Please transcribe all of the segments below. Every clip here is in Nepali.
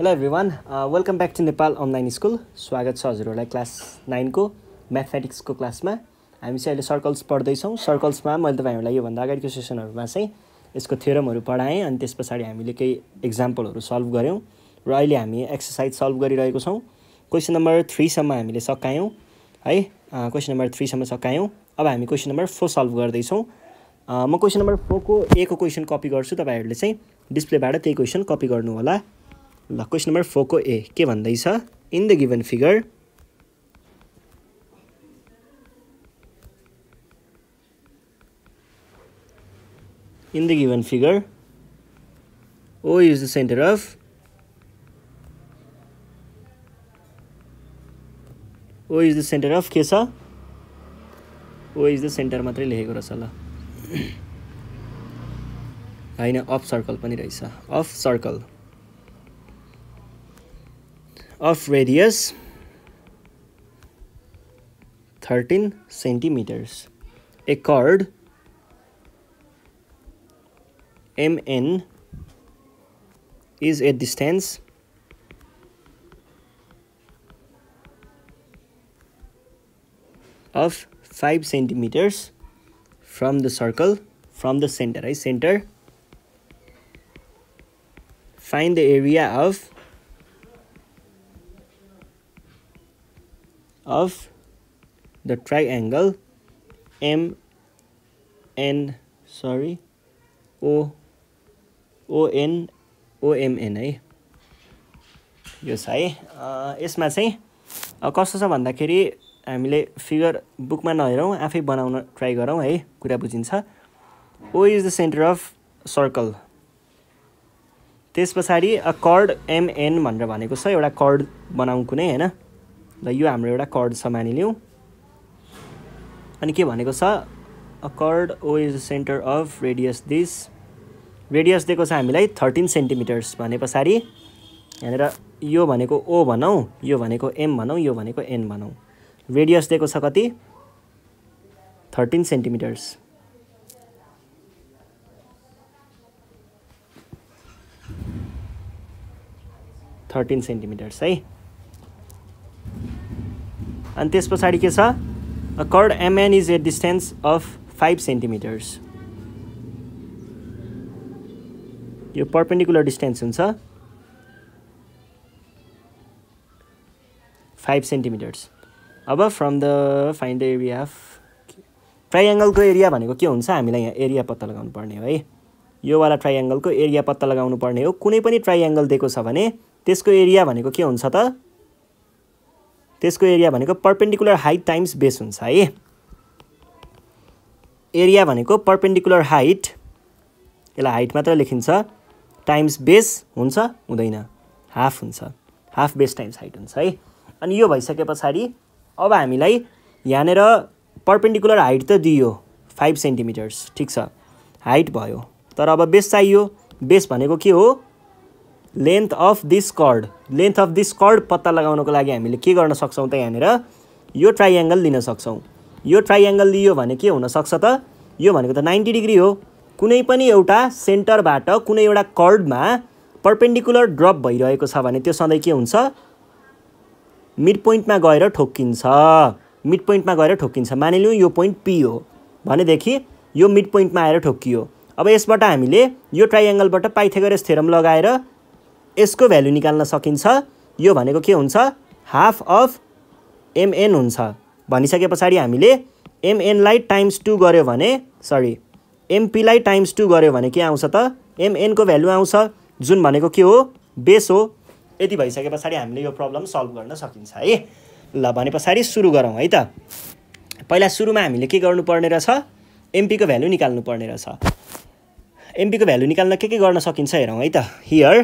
Hello everyone welcome back to Nepal online school स्वागत छ हजुरहरूलाई क्लास नाइनको म्याथमेटिक्सको क्लासमा हामी चाहिँ अहिले सर्कल्स पढ्दैछौँ सर्कल्समा मैले तपाईँहरूलाई योभन्दा अगाडिको सेसनहरूमा चाहिँ यसको थ्योरमहरू पढाएँ अनि त्यस पछाडि हामीले केही इक्जाम्पलहरू सल्भ गऱ्यौँ र अहिले हामी एक्सर्साइज सल्भ गरिरहेको छौँ क्वेसन नम्बर थ्रीसम्म हामीले सकायौँ है क्वेसन नम्बर थ्रीसम्म सकायौँ अब हामी क्वेसन नम्बर फोर सल्भ गर्दैछौँ uh, म क्वेसन नम्बर फोरको ए को क्वेसन कपी गर्छु तपाईँहरूले चाहिँ डिस्प्लेबाट त्यही क्वेसन कपी होला ल क्वेसन नम्बर फोरको ए के भन्दैछ in the given figure in the given figure O is the center of O is the center of के छ ओ इज द सेन्टर मात्रै लेखेको रहेछ ल होइन अफ सर्कल पनि रहेछ of circle of radius 13 centimeters. A chord MN is a distance of 5 centimeters from the circle from the center I right? center find the area of of the triangle M N sorry O ON OMN है यो छ है यसमा चाहिँ कस्तो छ भन्दाखेरि हामीले फिगर बुकमा नहेरौँ आफै बनाउन ट्राई गरौँ है कुरा बुझिन्छ O is the centre of circle त्यस पछाडि अ कर्ड एमएन भनेर भनेको छ एउटा कर्ड बनाउँ कुनै होइन ल यो हाम्रो एउटा कर्ड छ मानिलिउँ अनि के भनेको छ a chord O is centre of radius this radius दिएको छ हामीलाई थर्टिन सेन्टिमिटर्स भने पछाडि यहाँनिर यो भनेको ओ भनौँ यो भनेको एम भनौँ यो भनेको एन भनौँ रेडियस दिएको छ कति थर्टिन सेन्टिमिटर्स थर्टिन सेन्टिमिटर्स है अनि त्यस पछाडि के छ chord MN is a distance of five centimetres यो पर्पेन्डिकुलर डिस्टेन्स हुन्छ फाइभ सेन्टिमिटर्स अब from the find the area of ट्राइएङ्गलको एरिया भनेको के हुन्छ हामीलाई यहाँ एरिया पत्ता लगाउनु पर्ने हो है योवाला ट्राइएङ्गलको एरिया पत्ता लगाउनु पर्ने हो कुनै पनि ट्राइएङ्गल दिएको छ भने त्यसको एरिया भनेको के हुन्छ त त्यसको एरिया भनेको पर्पेन्डिकुलर हाइट टाइम्स बेस हुन्छ है एरिया भनेको पर्पेन्डिकुलर हाइट यसलाई हाइट मात्र लेखिन्छ टाइम्स बेस हुन्छ हुँदैन हाफ हुन्छ हाफ बेस टाइम्स हाइट हुन्छ है अनि यो भइसके पछाडि अब हामीलाई यहाँनिर पर्पेन्डिकुलर हाइट त दियो फाइभ सेन्टिमिटर्स ठिक छ हाइट भयो तर अब बेस चाहियो बेस भनेको के हो length of this chord length of this chord पत्ता लगाउनको लागि हामीले के गर्न सक्छौँ त यहाँनिर यो ट्राइएङ्गल लिन सक्छौँ यो ट्राइएङ्गल लियो भने के हुनसक्छ त यो भनेको त नाइन्टी डिग्री हो कुनै पनि एउटा सेन्टरबाट कुनै एउटा कर्डमा पर्पेन्डिकुलर ड्रप भइरहेको छ भने त्यो सधैँ के हुन्छ मिड पोइन्टमा गएर ठोक्किन्छ मिड पोइन्टमा गएर ठोक्किन्छ मानिलिउँ यो पोइन्ट पी हो भनेदेखि यो मिड पोइन्टमा आएर ठोक्कियो अब यसबाट हामीले यो ट्राइएङ्गलबाट पाइथेगरस थेरम लगाएर यसको भ्यालु निकाल्न सकिन्छ यो भनेको के हुन्छ हाफ अफ एमएन हुन्छ भनिसके पछाडि हामीले एमएनलाई टाइम्स टू गऱ्यो भने सरी एमपीलाई टाइम्स टू गऱ्यो भने के आउँछ त एमएनको भ्यालु आउँछ जुन भनेको के हो बेस हो यति भइसके पछाडि हामीले यो प्रब्लम सल्भ गर्न सकिन्छ है ल भने पछाडि सुरु गरौँ है त पहिला सुरुमा हामीले के गर्नुपर्ने रहेछ एमपीको भ्यालु पर्ने रहेछ एमपीको भ्यालु निकाल्न के के गर्न सकिन्छ हेरौँ है त हियर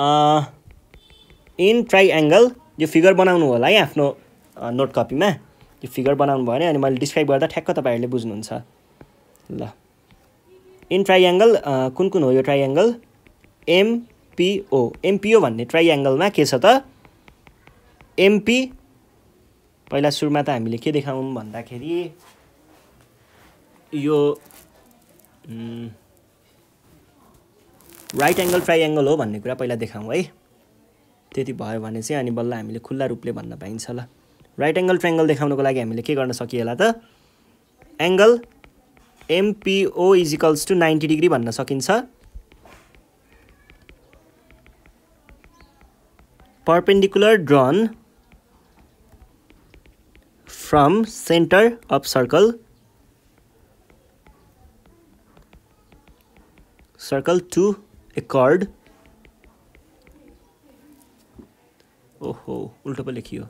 इन एङ्गल यो फिगर बनाउनु होला है आफ्नो नोट कपीमा यो फिगर बनाउनु भयो भने अनि मैले डिस्क्राइब गर्दा ठ्याक्क तपाईँहरूले बुझ्नुहुन्छ ल इन एङ्गल कुन कुन हो यो एङ्गल एमपिओ एमपिओ भन्ने ट्राई एङ्गलमा के छ त एमपी पहिला सुरुमा त हामीले के देखाउँ भन्दाखेरि यो राइट एङ्गल ट्राई एङ्गल हो भन्ने कुरा पहिला देखाउँ है त्यति भयो भने चाहिँ अनि बल्ल हामीले खुल्ला रूपले भन्न पाइन्छ ल राइट एङ्गल ट्राइङ्गल देखाउनुको लागि हामीले के गर्न सकिएला त angle MPO is equals to ninety degree भन्न सकिन्छ perpendicular drawn from centre of circle circle to a chord ओहो उल्टो पो लेखियो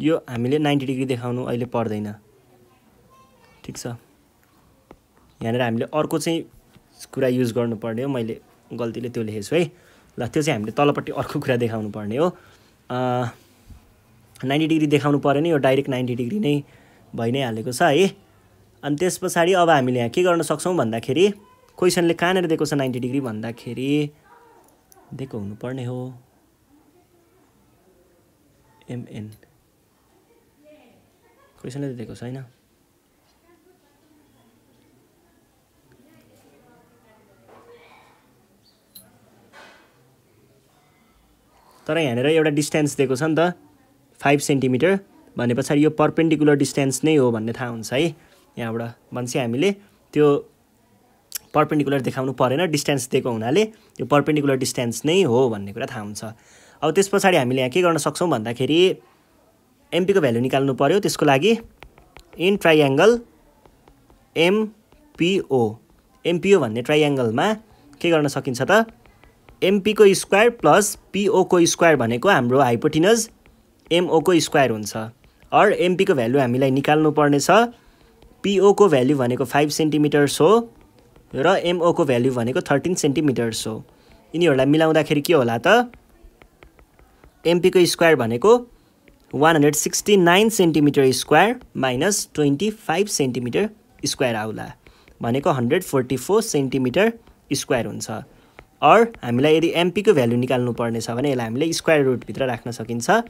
यो हामीले नाइन्टी डिग्री देखाउनु अहिले पर्दैन ठिक छ यहाँनिर हामीले अर्को चाहिँ कुरा युज गर्नुपर्ने हो मैले गल्तीले त्यो लेखेछु है ल त्यो चाहिँ हामीले तलपट्टि अर्को कुरा देखाउनु पर्ने हो नाइन्टी डिग्री देखाउनु पऱ्यो नि यो डाइरेक्ट नाइन्टी डिग्री नै भइ नै हालेको छ है अनि त्यस पछाडि अब हामीले यहाँ के गर्न सक्छौँ भन्दाखेरि क्वेसनले कहाँनिर दिएको छ नाइन्टी डिग्री भन्दाखेरि दिएको हुनुपर्ने हो एमएन क्वेसनले त दिएको छैन तर यहाँनिर एउटा डिस्टेन्स दिएको छ नि त फाइभ सेन्टिमिटर भने पछाडि यो पर्पेन्डिकुलर डिस्टेन्स नै हो भन्ने थाहा हुन्छ है यहाँबाट भनेपछि हामीले त्यो पर्पेन्डिकुलर देखाउनु परेन डिस्टेन्स दिएको हुनाले यो पर्पेन्डिकुलर डिस्टेन्स नै हो भन्ने कुरा थाहा हुन्छ अब त्यस पछाडि हामीले यहाँ के गर्न सक्छौँ भन्दाखेरि एमपीको भ्यालु निकाल्नु पऱ्यो त्यसको लागि इन ट्राइएङ्गल एमपिओ एमपिओ भन्ने ट्राइएङ्गलमा के गर्न सकिन्छ त एमपीको स्क्वायर प्लस पिओको स्क्वायर भनेको हाम्रो हाइपोटिनज एमओको स्क्वायर हुन्छ अर एमपीको भ्यालु हामीलाई निकाल्नु पर्नेछ पिओको भ्याल्यु भनेको फाइभ सेन्टिमिटर्स हो र एमओको भ्याल्यु भनेको थर्टिन सेन्टिमिटर्स हो यिनीहरूलाई मिलाउँदाखेरि के होला त एमपीको स्क्वायर भनेको one hundred sixty nine centimetre square minus twenty five centimetre square आउला भनेको hundred forty four centimetre square हुन्छ अर हामीलाई यदि एमपीको भ्यालु पर्ने छ भने यसलाई हामीले स्क्वायर रुटभित्र राख्न सकिन्छ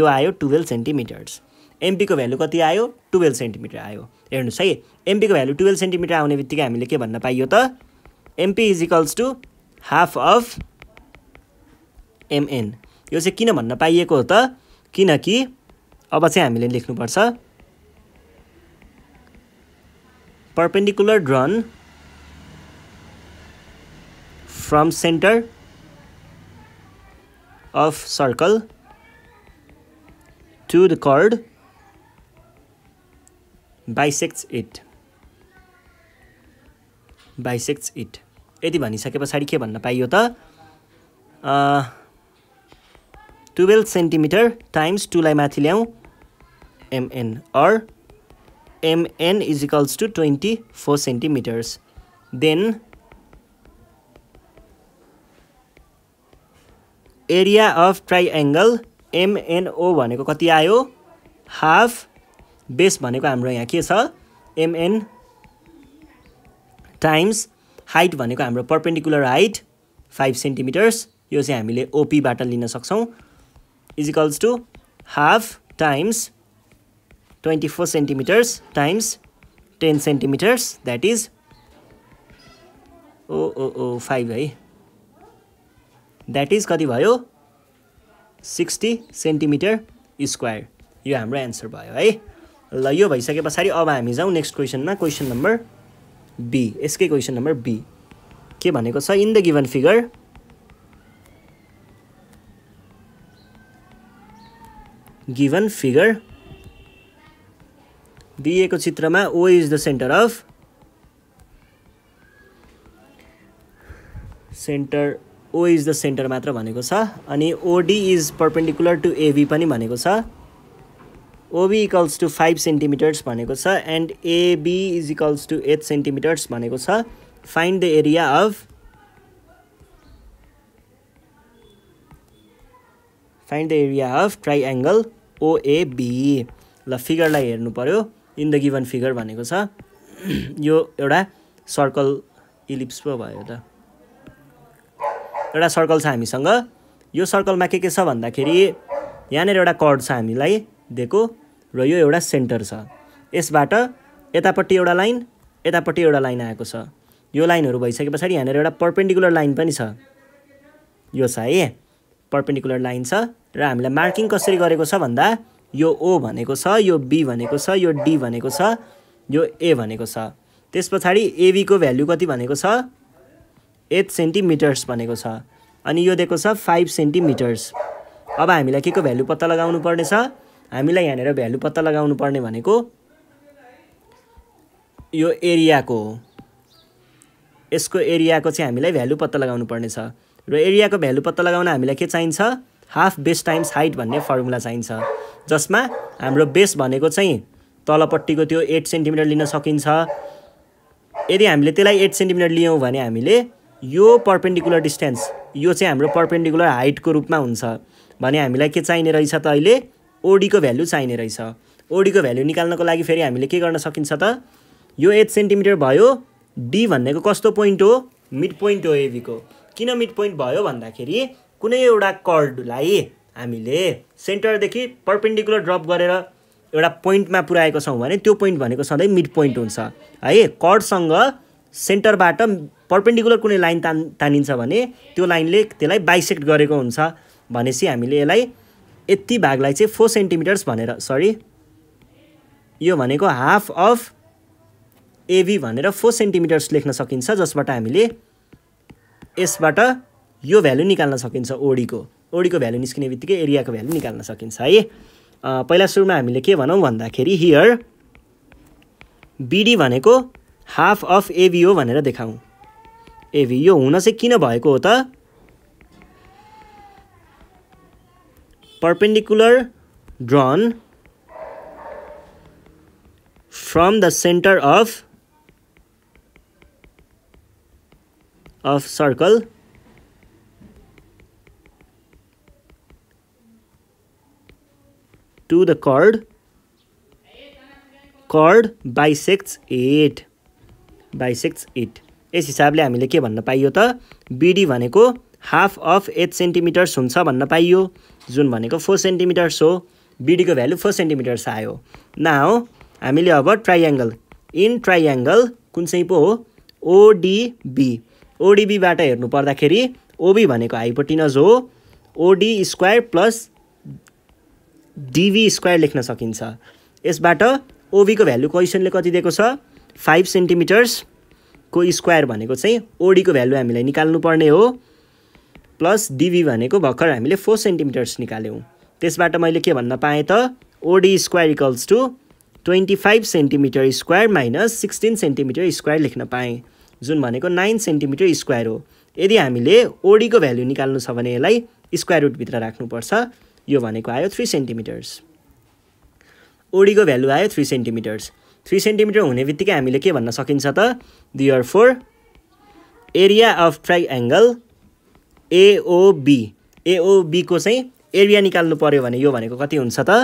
यो आयो टुवेल्भ सेन्टिमिटर्स एमपीको भ्यालु कति आयो टुवेल्भ सेन्टिमिटर आयो हेर्नुहोस् है एमपीको भ्यालु टुवेल्भ सेन्टिमिटर आउने बित्तिकै हामीले के भन्न पाइयो त MP is equals to half of MN यो चाहिँ किन भन्न पाइएको हो त किनकि अब चाहिँ हामीले लेख्नुपर्छ perpendicular drawn from centre of circle to the chord bisects it bisects it यति भनिसके पछाडि के भन्न पाइयो त टुवेल्भ सेन्टिमिटर टाइम्स टूलाई माथि ल्याउँ एमएन अर MN is equals to twenty four centimetres then area of triangle MNO भनेको कति आयो हाफ बेस भनेको हाम्रो यहाँ के छ एमएन टाइम्स हाइट भनेको हाम्रो पर्पेन्डिकुलर हाइट फाइभ सेन्टिमिटर्स यो चाहिँ हामीले ओपीबाट लिन सक्छौँ equals to half times twenty four centimetres times ten centimetres that is O O O five है द्याट इज कति भयो सिक्सटी सेन्टिमिटर स्क्वायर यो हाम्रो एन्सर भयो है ल यो भइसके पछाडि अब हामी जाउँ नेक्स्ट क्वेसनमा क्वेसन नम्बर बी यसकै क्वेसन नम्बर बी के भनेको छ in the given figure given figure दिएको चित्रमा O is the centre of centre O is the centre मात्र भनेको छ अनि OD is perpendicular to AB पनि भनेको छ OB equals to five centimetres भनेको छ and AB is equals to eight centimetres भनेको छ find the area of find the area of ट्राइएङ्गल OAB ल फिगरलाई हेर्नु पऱ्यो इन द गिभन फिगर भनेको छ यो एउटा सर्कल इलिप्स पो भयो त एउटा सर्कल छ हामीसँग यो सर्कलमा के के छ भन्दाखेरि यहाँनिर एउटा कर्ड छ हामीलाई दिएको र यो एउटा सेन्टर छ यसबाट यतापट्टि एउटा लाइन यतापट्टि एउटा लाइन आएको छ यो लाइनहरू भइसके पछाडि यहाँनिर एउटा पर्पेन्डिकुलर लाइन पनि छ यो छ है पर्पेन्डिकुलर लाइन छ र हामीलाई मार्किङ कसरी गरेको छ भन्दा यो ओ भनेको छ यो बी भनेको छ यो डी भनेको छ यो ए भनेको छ त्यस पछाडि एबीको भ्याल्यु कति भनेको छ एट सेन्टिमिटर्स भनेको छ अनि यो दिएको छ फाइभ सेन्टिमिटर्स अब हामीलाई के को भ्यालु पत्ता लगाउनु पर्नेछ हामीलाई यहाँनिर भ्यालु पत्ता लगाउनु पर्ने भनेको यो एरियाको हो यसको एरियाको चाहिँ हामीलाई भ्यालु पत्ता लगाउनु पर्नेछ र एरियाको भ्यालु पत्ता लगाउन हामीलाई के चाहिन्छ हाफ बेस टाइम्स हाइट भन्ने फर्मुला चाहिन्छ जसमा हाम्रो बेस भनेको चाहिँ तलपट्टिको त्यो एट सेन्टिमिटर लिन सकिन्छ यदि हामीले त्यसलाई एट सेन्टिमिटर लियौँ भने हामीले यो पर्पेन्डिकुलर डिस्टेन्स यो चाहिँ हाम्रो पर्पेन्डिकुलर हाइटको रूपमा हुन्छ भने हामीलाई के चाहिने रहेछ त अहिले ओडीको भ्यालु चाहिने रहेछ ओडीको भ्यालु निकाल्नको लागि फेरि हामीले के गर्न सकिन्छ त यो एट सेन्टिमिटर भयो डी भन्नेको कस्तो पोइन्ट हो मिड पोइन्ट हो एबीको किन मिड पोइन्ट भयो भन्दाखेरि कुनै एउटा कर्डलाई हामीले सेन्टरदेखि पर्पेन्डिकुलर ड्रप गरेर एउटा पोइन्टमा पुऱ्याएको छौँ भने त्यो पोइन्ट भनेको सधैँ मिड पोइन्ट हुन्छ है कर्डसँग सेन्टरबाट पर्पेन्डिकुलर कुनै लाइन तान तानिन्छ भने त्यो लाइनले त्यसलाई बाइसेक्ट गरेको हुन्छ भनेपछि हामीले यसलाई यति भागलाई चाहिँ फोर सेन्टिमिटर्स भनेर सरी यो भनेको हाफ अफ एभी भनेर फोर सेन्टिमिटर्स लेख्न सकिन्छ जसबाट हामीले यसबाट यो भ्यालु निकाल्न सकिन्छ ओडीको ओडीको भ्यालु निस्किने बित्तिकै एरियाको भ्यालु निकाल्न सकिन्छ है पहिला सुरुमा हामीले के भनौँ भन्दाखेरि हियर बिडी भनेको हाफ अफ एभी हो भनेर देखाउँ एभी यो हुन चाहिँ किन भएको हो त perpendicular drawn from the center of of circle to the chord chord bisects it bisects it हिसाब से हमें के भन्न पाइयो तो बीडी भनेको हाफ अफ एट सेन्टिमिटर्स हुन्छ भन्न पाइयो जुन भनेको फोर सेन्टिमिटर्स हो बिडीको भ्यालु फोर सेन्टिमिटर्स आयो न हो हामीले अब ट्राइएङ्गल इन ट्राइएङ्गल कुन चाहिँ पो हो ओडिबी ओडिबीबाट हेर्नु पर्दाखेरि ओबी भनेको हाइपोटिनज हो OD square plus DB square लेख्न सकिन्छ यसबाट ओबीको भ्यालु क्वेसनले कति दिएको छ फाइभ सेन्टिमिटर्सको स्क्वायर भनेको चाहिँ ओडीको भ्यालु हामीलाई निकाल्नुपर्ने हो प्लस डिभी भनेको भर्खर हामीले फोर सेन्टिमिटर्स निकाल्यौँ त्यसबाट मैले के भन्न पाएँ त OD square equals to twenty five centimetre square minus sixteen centimetre square लेख्न पाएँ जुन भनेको नाइन सेन्टिमिटर स्क्वायर हो यदि हामीले ओडीको भ्याल्यु निकाल्नु छ भने यसलाई स्क्वायर रुटभित्र राख्नुपर्छ यो भनेको आयो थ्री सेन्टिमिटर्स ओडीको भ्याल्यु आयो थ्री सेन्टिमिटर्स थ्री सेन्टिमिटर हुने बित्तिकै हामीले के भन्न सकिन्छ त therefore area of angle AOB एओबीको चाहिँ एरिया निकाल्नु पऱ्यो भने यो भनेको कति हुन्छ त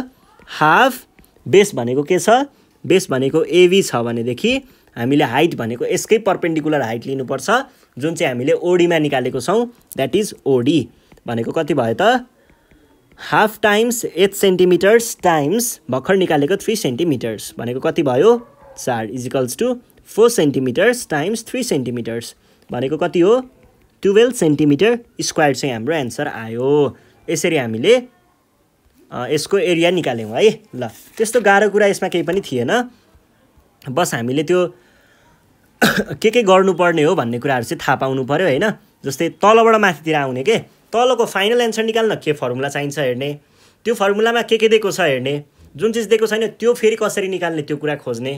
हाफ बेस भनेको के छ बेस भनेको एबी छ भनेदेखि हामीले हाइट भनेको यसकै पर्पेन्डिकुलर हाइट लिनुपर्छ जुन चाहिँ हामीले ओडीमा निकालेको छौँ द्याट इज ओडी भनेको कति भयो त half times eight centimetres times भर्खर निकालेको थ्री सेन्टिमिटर्स भनेको कति भयो चार equals to four centimetres times three centimetres भनेको कति हो टुवेल्भ सेन्टिमिटर स्क्वायर चाहिँ हाम्रो एन्सर आयो यसरी हामीले यसको एरिया निकाल्यौँ है ल त्यस्तो गाह्रो कुरा यसमा केही पनि थिएन बस हामीले त्यो के के गर्नुपर्ने हो भन्ने कुराहरू चाहिँ थाहा पाउनु पऱ्यो होइन जस्तै तलबाट माथितिर आउने के तलको फाइनल एन्सर निकाल्न के फर्मुला चाहिन्छ हेर्ने त्यो फर्मुलामा के के दिएको छ हेर्ने जुन चिज दिएको छैन त्यो फेरि कसरी निकाल्ने त्यो कुरा खोज्ने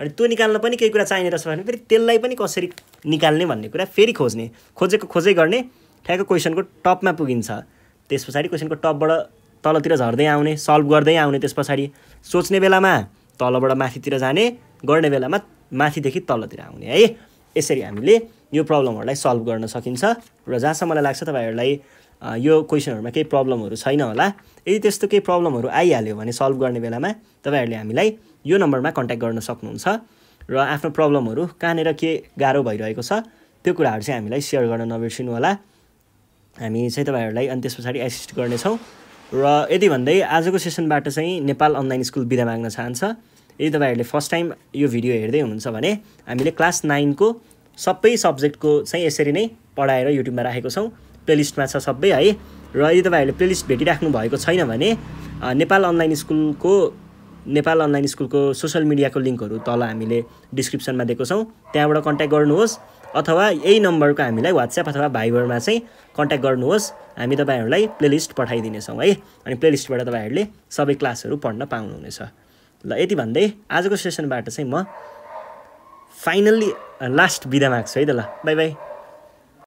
अनि त्यो निकाल्न पनि केही कुरा चाहिने रहेछ भने फेरि त्यसलाई पनि कसरी निकाल्ने भन्ने कुरा फेरि खोज्ने खोजेको खोजै गर्ने ठ्याक्कै क्वेसनको टपमा पुगिन्छ त्यस पछाडि क्वेसनको टपबाट तलतिर झर्दै आउने सल्भ गर्दै आउने त्यस पछाडि सोच्ने बेलामा तलबाट माथितिर जाने गर्ने बेलामा माथिदेखि तलतिर आउने है यसरी हामीले यो प्रब्लमहरूलाई सल्भ गर्न सकिन्छ र जहाँसम्म मलाई लाग्छ तपाईँहरूलाई यो क्वेसनहरूमा केही प्रब्लमहरू छैन होला यदि त्यस्तो केही प्रब्लमहरू आइहाल्यो भने सल्भ गर्ने बेलामा तपाईँहरूले हामीलाई यो नम्बरमा कन्ट्याक्ट गर्न सक्नुहुन्छ र आफ्नो प्रब्लमहरू कहाँनिर के गाह्रो भइरहेको छ त्यो कुराहरू चाहिँ हामीलाई सेयर गर्न नबिर्सिनु होला हामी चाहिँ तपाईँहरूलाई अनि त्यस पछाडि एसिस्ट गर्नेछौँ र यति भन्दै आजको सेसनबाट चाहिँ नेपाल अनलाइन स्कुल बिदा माग्न चाहन्छ यदि तपाईँहरूले फर्स्ट टाइम यो भिडियो हेर्दै हुनुहुन्छ भने हामीले क्लास नाइनको सबै सब्जेक्टको चाहिँ यसरी नै पढाएर युट्युबमा राखेको छौँ प्लेलिस्टमा छ सबै है र यदि तपाईँहरूले प्लेलिस्ट भेटिराख्नु भएको छैन भने नेपाल अनलाइन स्कुलको नेपाल अनलाइन स्कुलको सोसियल मिडियाको लिङ्कहरू तल हामीले डिस्क्रिप्सनमा दिएको छौँ त्यहाँबाट कन्ट्याक्ट गर्नुहोस् अथवा यही नम्बरको हामीलाई वाट्सएप अथवा भाइबरमा चाहिँ कन्ट्याक्ट गर्नुहोस् हामी तपाईँहरूलाई प्लेलिस्ट पठाइदिनेछौँ है अनि प्लेलिस्टबाट तपाईँहरूले सबै क्लासहरू पढ्न पाउनुहुनेछ ल यति भन्दै आजको सेसनबाट चाहिँ म फाइनल्ली लास्ट बिदा माग्छु है त ल बाई बाई